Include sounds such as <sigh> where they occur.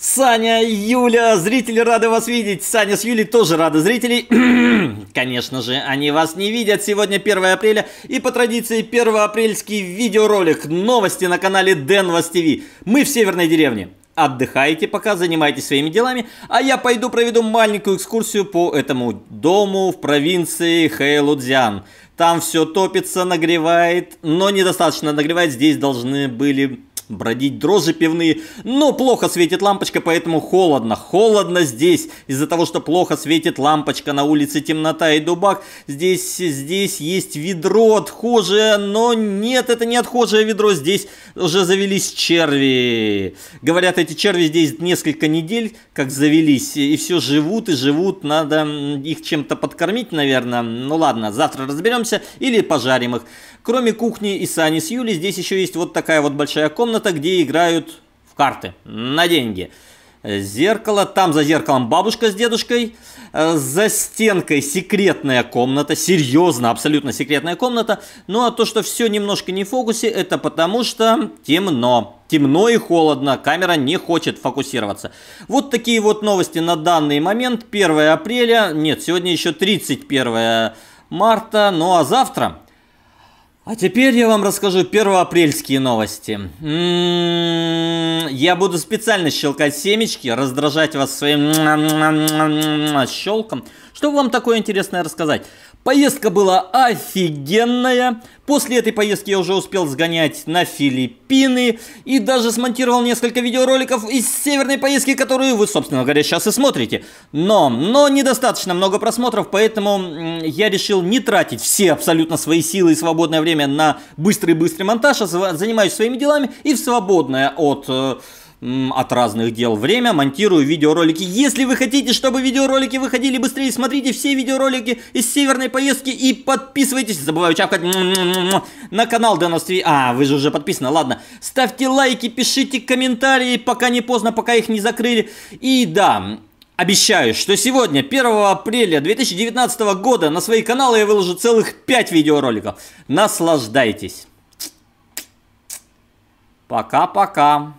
Саня, Юля, зрители рады вас видеть. Саня с Юлей тоже рады зрителей. <clears throat> Конечно же, они вас не видят. Сегодня 1 апреля и по традиции 1 апрельский видеоролик новости на канале Денвас ТВ. Мы в северной деревне. Отдыхайте пока, занимайтесь своими делами, а я пойду проведу маленькую экскурсию по этому дому в провинции Хэйлудзян. Там все топится, нагревает, но недостаточно нагревает. Здесь должны были бродить дрожжи пивные, но ну, плохо светит лампочка, поэтому холодно. Холодно здесь из-за того, что плохо светит лампочка на улице темнота и дубак. Здесь, здесь есть ведро отхожее, но нет, это не отхожее ведро, здесь уже завелись черви. Говорят, эти черви здесь несколько недель как завелись, и все живут и живут, надо их чем-то подкормить, наверное. Ну ладно, завтра разберемся или пожарим их. Кроме кухни и сани с Юли, здесь еще есть вот такая вот большая комната, комната, где играют в карты на деньги. Зеркало, там за зеркалом бабушка с дедушкой, э, за стенкой секретная комната, серьезно, абсолютно секретная комната. Ну а то, что все немножко не в фокусе, это потому что темно. Темно и холодно, камера не хочет фокусироваться. Вот такие вот новости на данный момент. 1 апреля, нет, сегодня еще 31 марта, ну а завтра а теперь я вам расскажу первоапрельские новости. М-м-м, я буду специально щелкать семечки, раздражать вас своим щелком. Что вам такое интересное рассказать? Поездка была офигенная. После этой поездки я уже успел сгонять на Филиппины и даже смонтировал несколько видеороликов из северной поездки, которую вы, собственно говоря, сейчас и смотрите. Но, но недостаточно много просмотров, поэтому я решил не тратить все абсолютно свои силы и свободное время время на быстрый-быстрый монтаж, а занимаюсь своими делами и в свободное от э, от разных дел время, монтирую видеоролики. Если вы хотите, чтобы видеоролики выходили быстрее, смотрите все видеоролики из северной поездки и подписывайтесь, забываю чавкать, на канал Дэнос ТВ. А, вы же уже подписаны, ладно. Ставьте лайки, пишите комментарии, пока не поздно, пока их не закрыли. И да, Обещаю, что сегодня, 1 апреля 2019 года, на свои каналы я выложу целых 5 видеороликов. Наслаждайтесь! Пока-пока!